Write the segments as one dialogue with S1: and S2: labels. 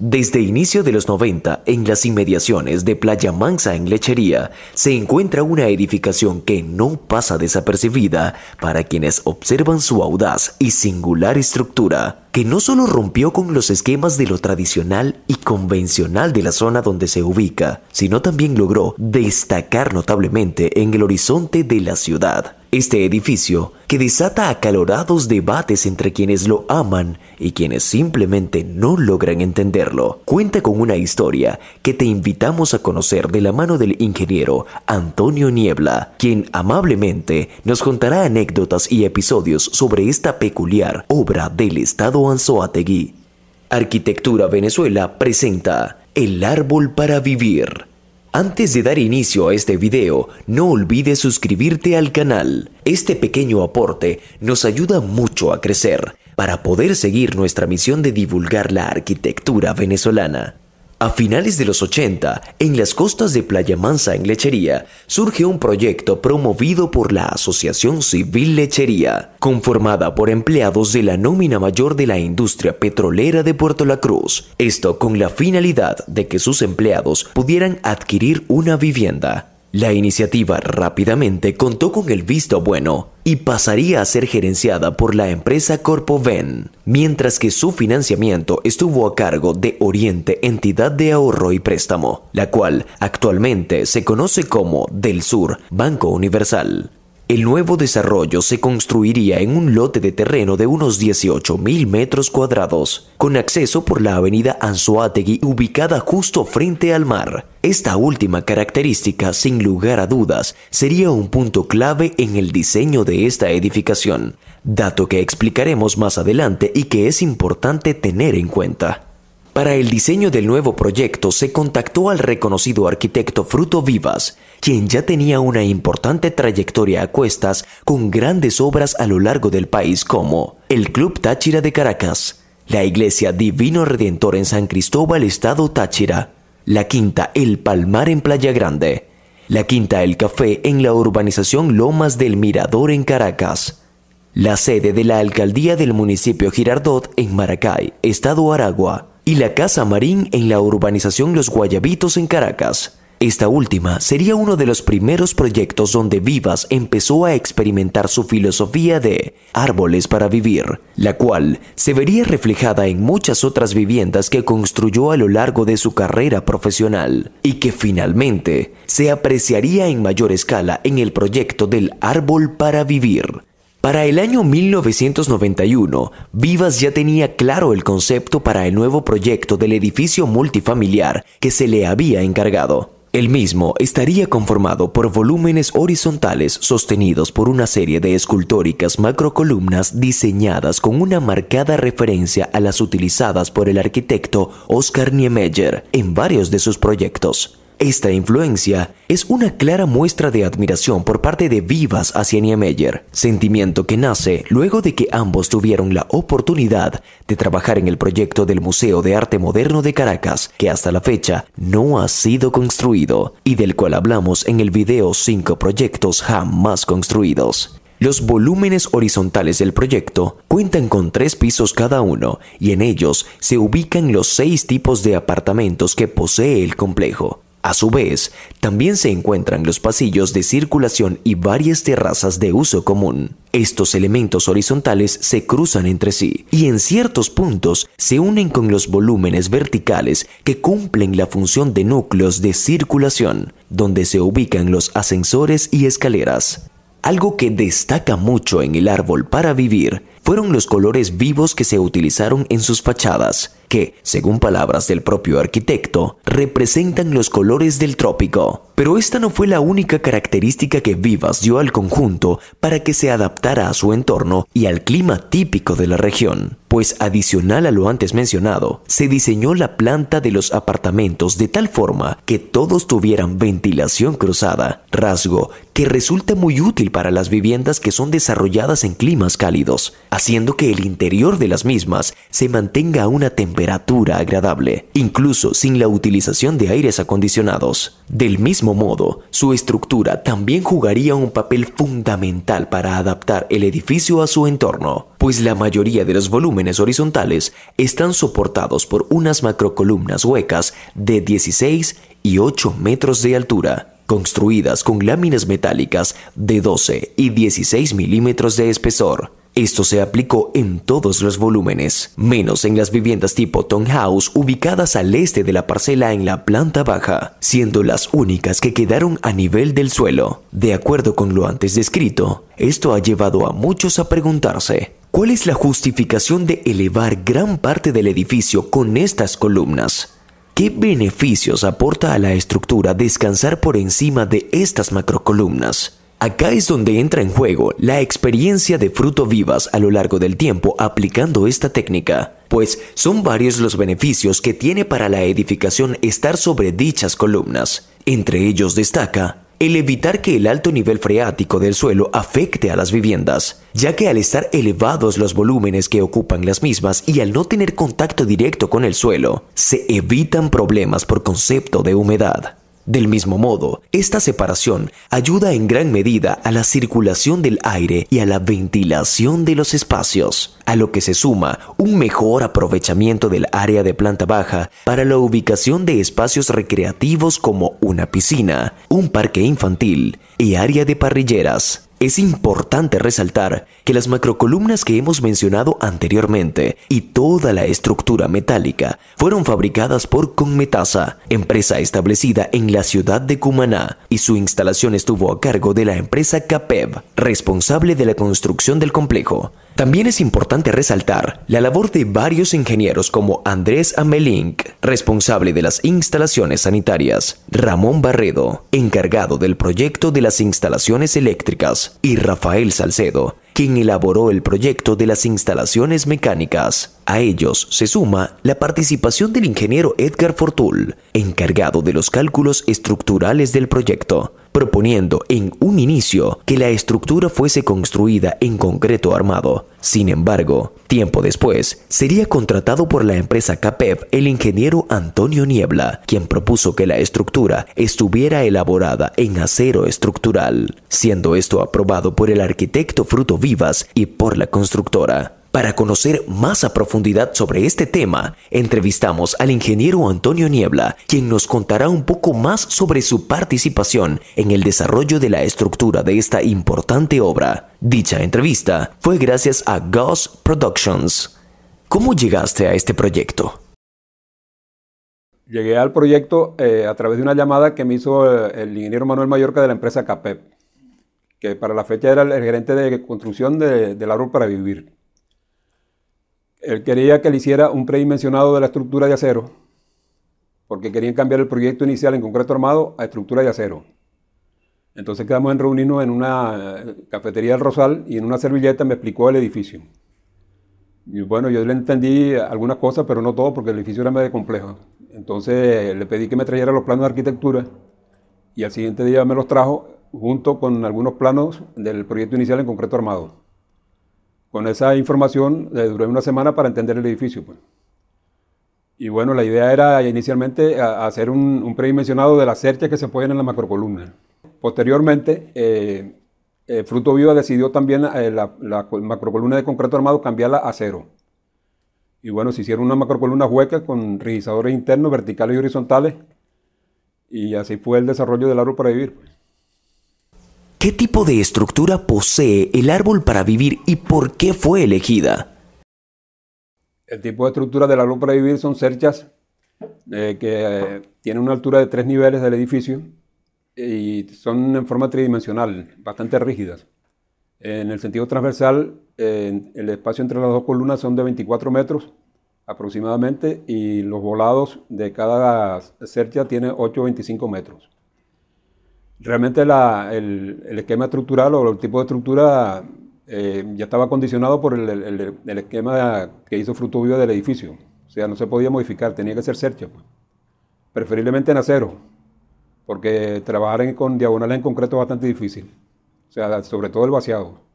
S1: Desde inicio de los 90, en las inmediaciones de Playa Mansa en Lechería, se encuentra una edificación que no pasa desapercibida para quienes observan su audaz y singular estructura que no solo rompió con los esquemas de lo tradicional y convencional de la zona donde se ubica, sino también logró destacar notablemente en el horizonte de la ciudad. Este edificio, que desata acalorados debates entre quienes lo aman y quienes simplemente no logran entenderlo, cuenta con una historia que te invitamos a conocer de la mano del ingeniero Antonio Niebla, quien amablemente nos contará anécdotas y episodios sobre esta peculiar obra del Estado Arquitectura Venezuela presenta El árbol para vivir. Antes de dar inicio a este video, no olvides suscribirte al canal. Este pequeño aporte nos ayuda mucho a crecer para poder seguir nuestra misión de divulgar la arquitectura venezolana. A finales de los 80, en las costas de Playa Mansa en Lechería, surge un proyecto promovido por la Asociación Civil Lechería, conformada por empleados de la nómina mayor de la industria petrolera de Puerto La Cruz, esto con la finalidad de que sus empleados pudieran adquirir una vivienda. La iniciativa rápidamente contó con el visto bueno y pasaría a ser gerenciada por la empresa Corpoven, mientras que su financiamiento estuvo a cargo de Oriente Entidad de Ahorro y Préstamo, la cual actualmente se conoce como Del Sur Banco Universal. El nuevo desarrollo se construiría en un lote de terreno de unos 18.000 metros cuadrados, con acceso por la avenida Anzoátegui ubicada justo frente al mar. Esta última característica, sin lugar a dudas, sería un punto clave en el diseño de esta edificación, dato que explicaremos más adelante y que es importante tener en cuenta. Para el diseño del nuevo proyecto se contactó al reconocido arquitecto Fruto Vivas, quien ya tenía una importante trayectoria a cuestas con grandes obras a lo largo del país como el Club Táchira de Caracas, la Iglesia Divino Redentor en San Cristóbal, Estado Táchira, la Quinta El Palmar en Playa Grande, la Quinta El Café en la urbanización Lomas del Mirador en Caracas, la sede de la Alcaldía del municipio Girardot en Maracay, Estado Aragua, y la Casa Marín en la urbanización Los Guayabitos en Caracas. Esta última sería uno de los primeros proyectos donde Vivas empezó a experimentar su filosofía de árboles para vivir, la cual se vería reflejada en muchas otras viviendas que construyó a lo largo de su carrera profesional y que finalmente se apreciaría en mayor escala en el proyecto del árbol para vivir, para el año 1991, Vivas ya tenía claro el concepto para el nuevo proyecto del edificio multifamiliar que se le había encargado. El mismo estaría conformado por volúmenes horizontales sostenidos por una serie de escultóricas macrocolumnas diseñadas con una marcada referencia a las utilizadas por el arquitecto Oscar Niemeyer en varios de sus proyectos. Esta influencia es una clara muestra de admiración por parte de Vivas hacia Niemeyer, sentimiento que nace luego de que ambos tuvieron la oportunidad de trabajar en el proyecto del Museo de Arte Moderno de Caracas, que hasta la fecha no ha sido construido y del cual hablamos en el video 5 proyectos jamás construidos. Los volúmenes horizontales del proyecto cuentan con tres pisos cada uno y en ellos se ubican los seis tipos de apartamentos que posee el complejo. A su vez, también se encuentran los pasillos de circulación y varias terrazas de uso común. Estos elementos horizontales se cruzan entre sí y en ciertos puntos se unen con los volúmenes verticales que cumplen la función de núcleos de circulación, donde se ubican los ascensores y escaleras. Algo que destaca mucho en el árbol para vivir fueron los colores vivos que se utilizaron en sus fachadas, que, según palabras del propio arquitecto, representan los colores del trópico. Pero esta no fue la única característica que Vivas dio al conjunto para que se adaptara a su entorno y al clima típico de la región pues adicional a lo antes mencionado, se diseñó la planta de los apartamentos de tal forma que todos tuvieran ventilación cruzada, rasgo que resulta muy útil para las viviendas que son desarrolladas en climas cálidos, haciendo que el interior de las mismas se mantenga a una temperatura agradable, incluso sin la utilización de aires acondicionados. Del mismo modo, su estructura también jugaría un papel fundamental para adaptar el edificio a su entorno, pues la mayoría de los volúmenes horizontales están soportados por unas macrocolumnas huecas de 16 y 8 metros de altura, construidas con láminas metálicas de 12 y 16 milímetros de espesor. Esto se aplicó en todos los volúmenes, menos en las viviendas tipo townhouse ubicadas al este de la parcela en la planta baja, siendo las únicas que quedaron a nivel del suelo. De acuerdo con lo antes descrito, esto ha llevado a muchos a preguntarse, ¿cuál es la justificación de elevar gran parte del edificio con estas columnas? ¿Qué beneficios aporta a la estructura descansar por encima de estas macrocolumnas? Acá es donde entra en juego la experiencia de fruto vivas a lo largo del tiempo aplicando esta técnica, pues son varios los beneficios que tiene para la edificación estar sobre dichas columnas. Entre ellos destaca el evitar que el alto nivel freático del suelo afecte a las viviendas, ya que al estar elevados los volúmenes que ocupan las mismas y al no tener contacto directo con el suelo, se evitan problemas por concepto de humedad. Del mismo modo, esta separación ayuda en gran medida a la circulación del aire y a la ventilación de los espacios, a lo que se suma un mejor aprovechamiento del área de planta baja para la ubicación de espacios recreativos como una piscina, un parque infantil y área de parrilleras. Es importante resaltar que las macrocolumnas que hemos mencionado anteriormente y toda la estructura metálica fueron fabricadas por Conmetasa, empresa establecida en la ciudad de Cumaná, y su instalación estuvo a cargo de la empresa Capev, responsable de la construcción del complejo. También es importante resaltar la labor de varios ingenieros como Andrés Amelink, responsable de las instalaciones sanitarias, Ramón Barredo, encargado del proyecto de las instalaciones eléctricas, y Rafael Salcedo, quien elaboró el proyecto de las instalaciones mecánicas. A ellos se suma la participación del ingeniero Edgar Fortul, encargado de los cálculos estructurales del proyecto, proponiendo en un inicio que la estructura fuese construida en concreto armado. Sin embargo, tiempo después, sería contratado por la empresa CAPEV el ingeniero Antonio Niebla, quien propuso que la estructura estuviera elaborada en acero estructural, siendo esto aprobado por el arquitecto Fruto Vivas y por la constructora. Para conocer más a profundidad sobre este tema, entrevistamos al ingeniero Antonio Niebla, quien nos contará un poco más sobre su participación en el desarrollo de la estructura de esta importante obra. Dicha entrevista fue gracias a Goss Productions. ¿Cómo llegaste a este proyecto?
S2: Llegué al proyecto eh, a través de una llamada que me hizo eh, el, ingeniero Manuel Mallorca de la empresa CAPEP, que para la fecha era el gerente de construcción del árbol para vivir. Él quería que le hiciera un predimensionado de la estructura de acero, porque querían cambiar el proyecto inicial en concreto armado a estructura de acero. Entonces quedamos en reunirnos en una eh, cafetería del Rosal y en una servilleta me explicó el edificio. Y bueno, yo le entendí algunas cosas, pero no todo, porque el edificio era medio complejo. Entonces le pedí que me trajera los planos de arquitectura y al siguiente día me los trajo junto con algunos planos del proyecto inicial en concreto armado. Con esa información le duré una semana para entender el edificio. Pues. Y bueno, la idea era inicialmente hacer un, predimensionado de las cerchas que se apoyan en la macrocolumna. Posteriormente, eh, eh, Fruto Viva decidió también eh, la, la macrocolumna de concreto armado cambiarla a cero. Y bueno, se hicieron una macrocolumna hueca con rizadores internos, verticales y horizontales. Y así fue el desarrollo del árbol para vivir. Pues.
S1: ¿Qué tipo de estructura posee el árbol para vivir y por qué fue elegida?
S2: El tipo de estructura del árbol para vivir son cerchas eh, que tienen una altura de tres niveles del edificio y son en forma tridimensional, bastante rígidas. En el sentido transversal, el espacio entre las dos columnas son de 24 metros aproximadamente y los volados de cada cercha tiene 8 o 25 metros realmente el, esquema estructural o el tipo de estructura eh, ya estaba condicionado por el, esquema que hizo Fruto Viva del edificio. O sea, no se podía modificar, tenía que ser cercha, pues. preferiblemente en acero, porque trabajar en, con diagonales en concreto es bastante difícil. O sea, sobre todo el vaciado.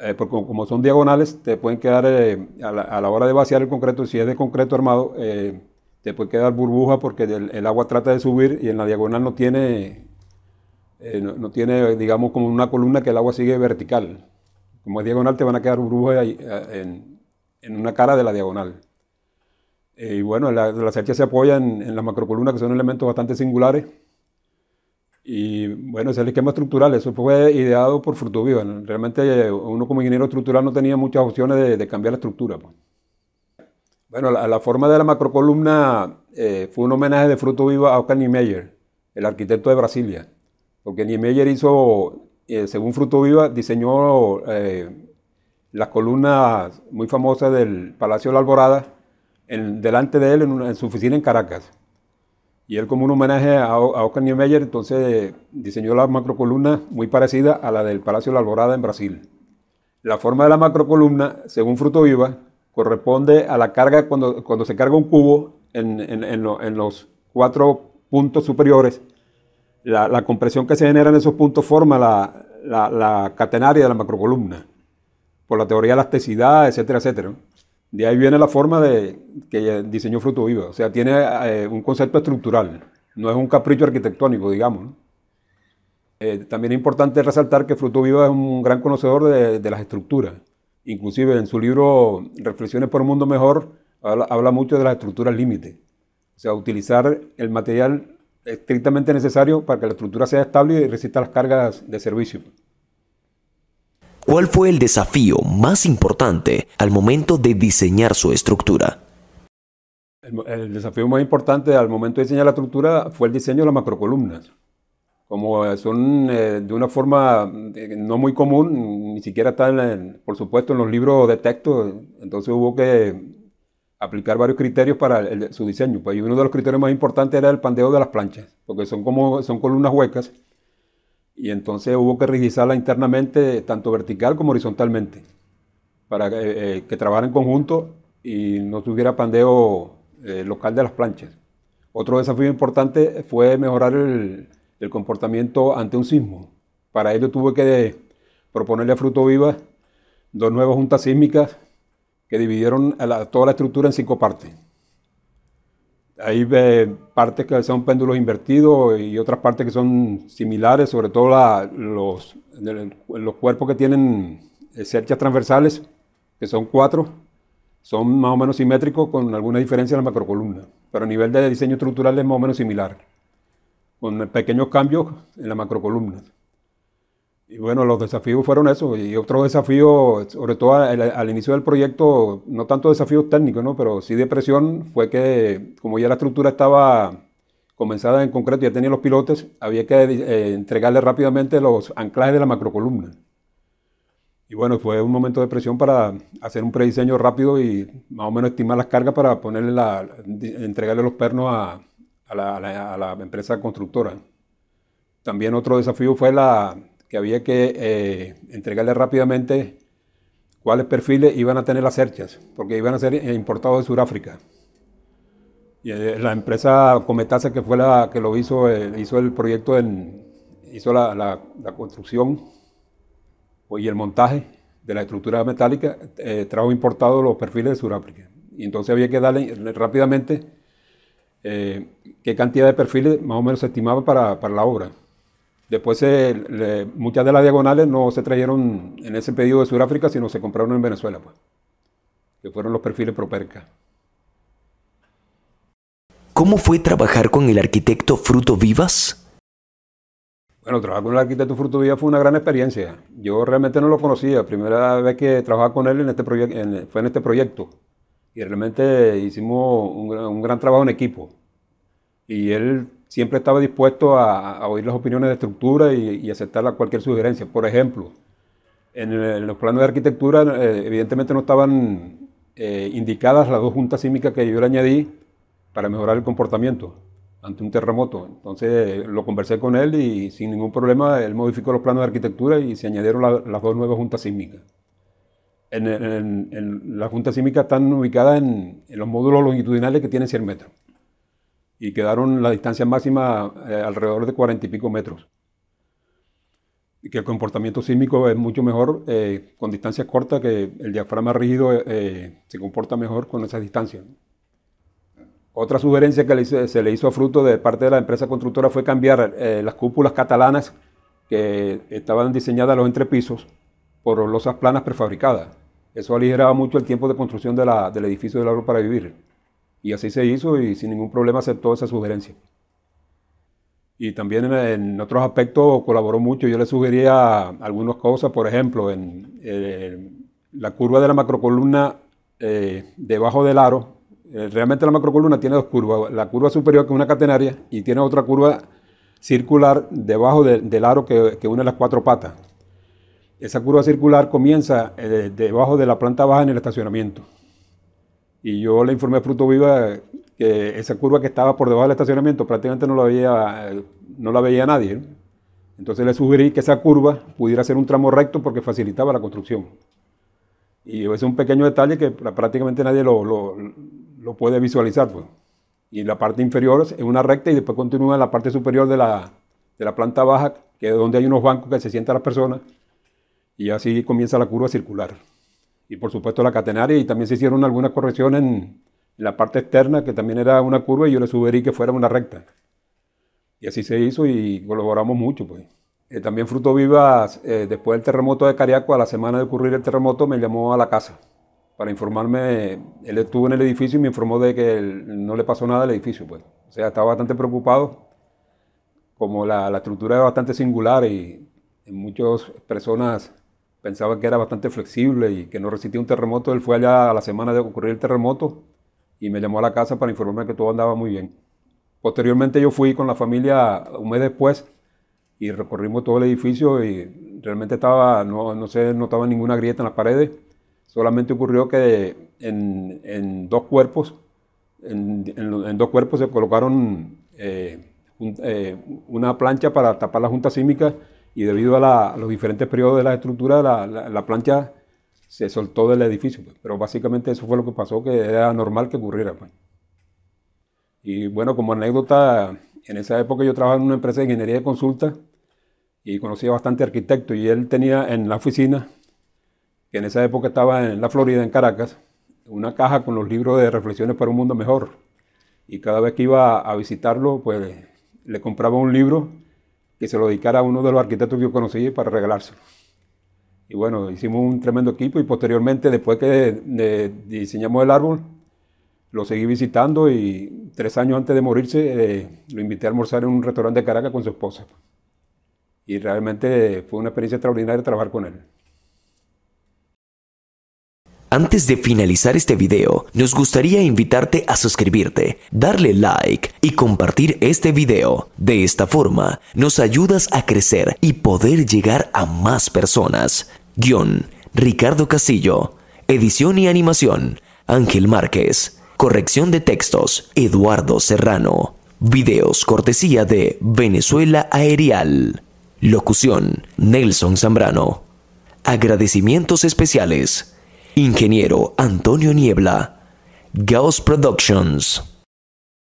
S2: Eh, porque como son diagonales, te pueden quedar, eh, a, la, hora de vaciar el concreto, si es de concreto armado, te puede quedar burbuja porque el agua trata de subir y en la diagonal no tiene eh, no, tiene, digamos, como una columna que el agua sigue vertical. Como es diagonal, te van a quedar burbujas eh, en, en una cara de la diagonal. Eh, y bueno, las la se apoyan en, las macrocolumnas, que son elementos bastante singulares. Y bueno, ese es el esquema estructural, eso fue ideado por Frutuviva. Realmente uno como ingeniero estructural no tenía muchas opciones de, cambiar la estructura. Pues. Bueno, la, forma de la macrocolumna fue un homenaje de Fruto Viva a Oscar Niemeyer, el arquitecto de Brasilia porque Niemeyer hizo, eh, según Fruto Viva, diseñó eh, las columnas muy famosas del Palacio de la Alborada, en, delante de él en, su oficina en Caracas. Y él como un homenaje a, Oscar Niemeyer, entonces diseñó la macrocolumna muy parecida a la del Palacio de la Alborada en Brasil. La forma de la macrocolumna, según Fruto Viva, corresponde a la carga cuando, cuando se carga un cubo en, en, los cuatro puntos superiores la, compresión que se genera en esos puntos forma la, catenaria de la macrocolumna, por la teoría de elasticidad, etcétera, etcétera. De ahí viene la forma de, que diseñó Fruto Viva. O sea, tiene eh, un concepto estructural, no es un capricho arquitectónico, digamos. Eh, también es importante resaltar que Fruto Viva es un gran conocedor de, de las estructuras. Inclusive en su libro Reflexiones por un Mundo Mejor habla, habla mucho de las estructuras límite. O sea, utilizar el material estrictamente necesario para que la estructura sea estable y resista las cargas de servicio.
S1: ¿Cuál fue el desafío más importante al momento de diseñar su estructura?
S2: El, desafío más importante al momento de diseñar la estructura fue el diseño de las macrocolumnas. Como son eh, de una forma eh, no muy común, ni siquiera están, por supuesto, en los libros de texto, entonces hubo que aplicar varios criterios para su diseño. Pues, uno de los criterios más importantes era el pandeo de las planchas, porque son como son columnas huecas. Y entonces hubo que revisarla internamente, tanto vertical como horizontalmente, para eh, eh, que trabajaran en conjunto y no tuviera pandeo eh, local de las planchas. Otro desafío importante fue mejorar el, el comportamiento ante un sismo. Para ello tuve que proponerle a Fruto Viva dos nuevas juntas sísmicas que dividieron toda la estructura en cinco partes. Hay eh, partes que son péndulos invertidos y otras partes que son similares, sobre todo los, los cuerpos que tienen eh, cerchas transversales, que son cuatro, son más o menos simétricos con alguna diferencia en la macrocolumna, pero a nivel de diseño estructural es más o menos similar, con pequeños cambios en la macrocolumna. Y bueno, los desafíos fueron eso. Y otro desafío, sobre todo al, inicio del proyecto, no tanto desafíos técnicos, ¿no? pero sí de presión, fue que como ya la estructura estaba comenzada en concreto, ya tenía los pilotes, había que eh, entregarle rápidamente los anclajes de la macrocolumna. Y bueno, fue un momento de presión para hacer un prediseño rápido y más o menos estimar las cargas para ponerle la, entregarle los pernos a, a la empresa constructora. También otro desafío fue la que había que eh, entregarle rápidamente cuáles perfiles iban a tener las cerchas, porque iban a ser importados de Sudáfrica. Y eh, la empresa Cometasa, que fue la que lo hizo, eh, hizo el proyecto, hizo la, construcción pues, y el montaje de la estructura metálica, trajo importados los perfiles de Sudáfrica. Y entonces había que darle rápidamente qué cantidad de perfiles más o menos se estimaba para la obra. Después eh, muchas de las diagonales no se trajeron en ese pedido de Sudáfrica, sino se compraron en Venezuela, pues, que fueron los perfiles Properca.
S1: ¿Cómo fue trabajar con el arquitecto Fruto Vivas?
S2: Bueno, trabajar con el arquitecto Fruto Vivas fue una gran experiencia. Yo realmente no lo conocía. Primera vez que trabajaba con él en este fue en este proyecto. Y realmente hicimos un, un gran trabajo en equipo. Y él siempre estaba dispuesto a, oír las opiniones de estructura y, aceptar cualquier sugerencia. Por ejemplo, en, los planos de arquitectura, eh, evidentemente no estaban eh, indicadas las dos juntas sísmicas que yo le añadí para mejorar el comportamiento ante un terremoto. Entonces lo conversé con él y sin ningún problema él modificó los planos de arquitectura y se añadieron las dos nuevas juntas sísmicas. las juntas sísmicas están ubicadas en, en, los módulos longitudinales que tienen 100 metros y quedaron la distancia máxima eh, alrededor de cuarenta y pico metros. Y que el comportamiento sísmico es mucho mejor eh, con distancias cortas, que el diafragma rígido eh, se comporta mejor con esas distancias. Otra sugerencia que se le hizo a Fruto de parte de la empresa constructora fue cambiar las cúpulas catalanas que estaban diseñadas en los entrepisos por losas planas prefabricadas. Eso aligeraba mucho el tiempo de construcción del edificio del Oro para vivir. Y así se hizo y sin ningún problema aceptó esa sugerencia. Y también en, otros aspectos colaboró mucho. Yo le sugería algunas cosas, por ejemplo, en eh, la curva de la macrocolumna eh, debajo del aro. Eh, realmente la macrocolumna tiene dos curvas. La curva superior que es una catenaria y tiene otra curva circular debajo del aro que, une las cuatro patas. Esa curva circular comienza debajo de la planta baja en el estacionamiento. Y yo le informé a Fruto Viva que esa curva que estaba por debajo del estacionamiento prácticamente no la veía, no la veía nadie. Entonces le sugerí que esa curva pudiera ser un tramo recto porque facilitaba la construcción. Y es un pequeño detalle que prácticamente nadie lo, lo, puede visualizar. Pues. Y la parte inferior es una recta y después continúa en la parte superior de la, de la planta baja, que es donde hay unos bancos que se sientan las personas. Y así comienza la curva circular y por supuesto la catenaria y también se hicieron alguna corrección en la parte externa que también era una curva y yo le sugerí que fuera una recta. Y así se hizo y colaboramos mucho. Pues. Eh, también Fruto Vivas, eh, después del terremoto de Cariaco, a la semana de ocurrir el terremoto, me llamó a la casa para informarme. Él estuvo en el edificio y me informó de que no le pasó nada al edificio. Pues. O sea, estaba bastante preocupado. Como la, la estructura es bastante singular y muchas personas pensaba que era bastante flexible y que no resistía un terremoto. Él fue allá a la semana de ocurrir el terremoto y me llamó a la casa para informarme que todo andaba muy bien. Posteriormente yo fui con la familia un mes después y recorrimos todo el edificio y realmente estaba, no, se notaba ninguna grieta en las paredes. Solamente ocurrió que en, dos cuerpos, en, dos cuerpos se colocaron eh, eh, una plancha para tapar la junta sísmica y debido a, los diferentes periodos de la estructura, la, plancha se soltó del edificio. Pues. Pero básicamente eso fue lo que pasó, que era normal que ocurriera. Pues. Y bueno, como anécdota, en esa época yo trabajaba en una empresa de ingeniería de consulta y conocía bastante arquitecto y él tenía en la oficina, que en esa época estaba en la Florida, en Caracas, una caja con los libros de reflexiones para un mundo mejor. Y cada vez que iba a visitarlo, pues le compraba un libro que se lo dedicara a uno de los arquitectos que yo conocí para regalárselo. Y bueno, hicimos un tremendo equipo y posteriormente, después que eh, diseñamos el árbol, lo seguí visitando y tres años antes de morirse eh, lo invité a almorzar en un restaurante de Caracas con su esposa. Y realmente fue una experiencia extraordinaria trabajar con él.
S1: Antes de finalizar este video, nos gustaría invitarte a suscribirte, darle like y compartir este video. De esta forma, nos ayudas a crecer y poder llegar a más personas. Guión, Ricardo Castillo. Edición y animación, Ángel Márquez. Corrección de textos, Eduardo Serrano. Videos cortesía de Venezuela Aerial. Locución, Nelson Zambrano. Agradecimientos especiales. Ingeniero Antonio Niebla, Gauss Productions.